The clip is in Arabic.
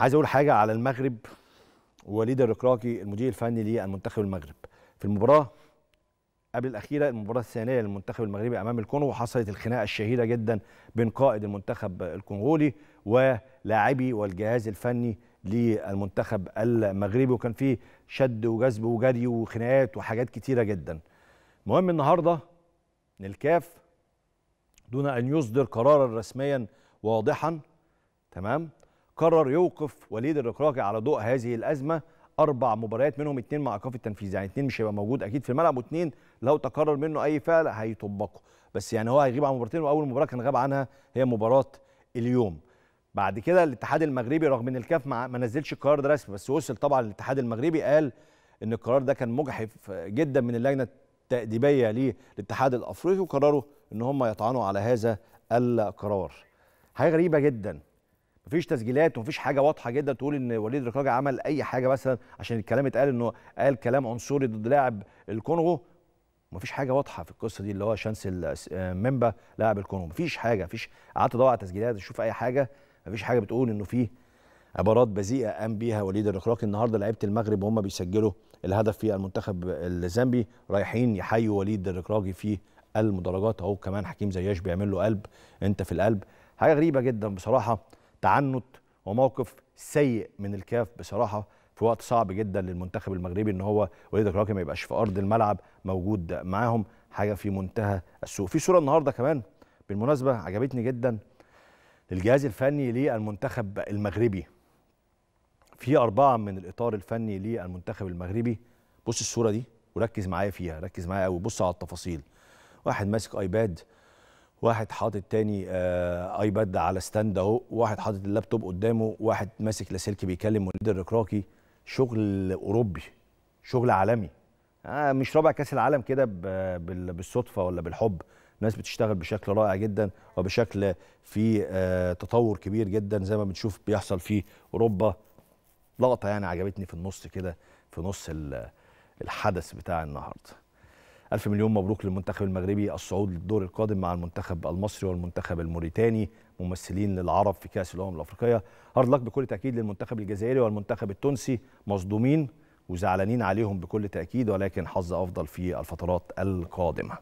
عايز اقول حاجه على المغرب وليد الركراكي المدير الفني للمنتخب المغرب في المباراه قبل الاخيره المباراه الثانيه للمنتخب المغربي امام الكونغو حصلت الخناقه الشهيره جدا بين قائد المنتخب الكونغولي ولاعبي والجهاز الفني للمنتخب المغربي وكان في شد وجذب وجري وخناقات وحاجات كتيره جدا المهم النهارده الكاف دون ان يصدر قرارا رسميا واضحا تمام قرر يوقف وليد الركراكي على ضوء هذه الازمه اربع مباريات منهم اثنين مع ايقاف التنفيذ يعني اثنين مش هيبقى موجود اكيد في الملعب واثنين لو تقرر منه اي فعل هيطبقه بس يعني هو هيغيب عن مباراتين واول مباراه كان غاب عنها هي مباراه اليوم بعد كده الاتحاد المغربي رغم ان الكاف ما نزلش القرار ده رسمي بس وصل طبعا الاتحاد المغربي قال ان القرار ده كان مجحف جدا من اللجنه التاديبيه للاتحاد الافريقي وقرروا ان هم يطعنوا على هذا القرار حاجه غريبه جدا مفيش تسجيلات ومفيش حاجه واضحه جدا تقول ان وليد ركاجة عمل اي حاجه مثلا عشان الكلام اتقال انه قال كلام عنصري ضد لاعب الكونغو مفيش حاجه واضحه في القصه دي اللي هو شانس آه، ممبا لاعب الكونغو مفيش حاجه مفيش قعدت ادور على تسجيلات اشوف اي حاجه مفيش حاجه بتقول انه في عبارات بذيئه قام بيها وليد الركراك النهارده لعيبه المغرب وهم بيسجلوا الهدف في المنتخب الزامبي رايحين يحيوا وليد الركراكي في المدرجات اهو كمان حكيم زياش بيعمل له قلب انت في القلب حاجه غريبه جدا بصراحه تعنت وموقف سيء من الكاف بصراحه في وقت صعب جدا للمنتخب المغربي ان هو وليد الكراكي ما يبقاش في ارض الملعب موجود معاهم حاجه في منتهى السوء في صوره النهارده كمان بالمناسبه عجبتني جدا للجهاز الفني للمنتخب المغربي في أربعة من الإطار الفني للمنتخب المغربي بص الصورة دي وركز معايا فيها ركز معايا قوي بص على التفاصيل واحد ماسك ايباد واحد حاطط تاني آه، ايباد على ستاند اهو واحد حاطط اللابتوب قدامه واحد ماسك لاسلكي بيكلم وليد الركراكي شغل اوروبي شغل عالمي آه مش رابع كاس العالم كده بالصدفه ولا بالحب ناس بتشتغل بشكل رائع جدا وبشكل في آه تطور كبير جدا زي ما بنشوف بيحصل في اوروبا لقطه يعني عجبتني في النص كده في نص الحدث بتاع النهارده ألف مليون مبروك للمنتخب المغربي الصعود للدور القادم مع المنتخب المصري والمنتخب الموريتاني ممثلين للعرب في كأس الأمم الأفريقية هارد لك بكل تأكيد للمنتخب الجزائري والمنتخب التونسي مصدومين وزعلانين عليهم بكل تأكيد ولكن حظ أفضل في الفترات القادمة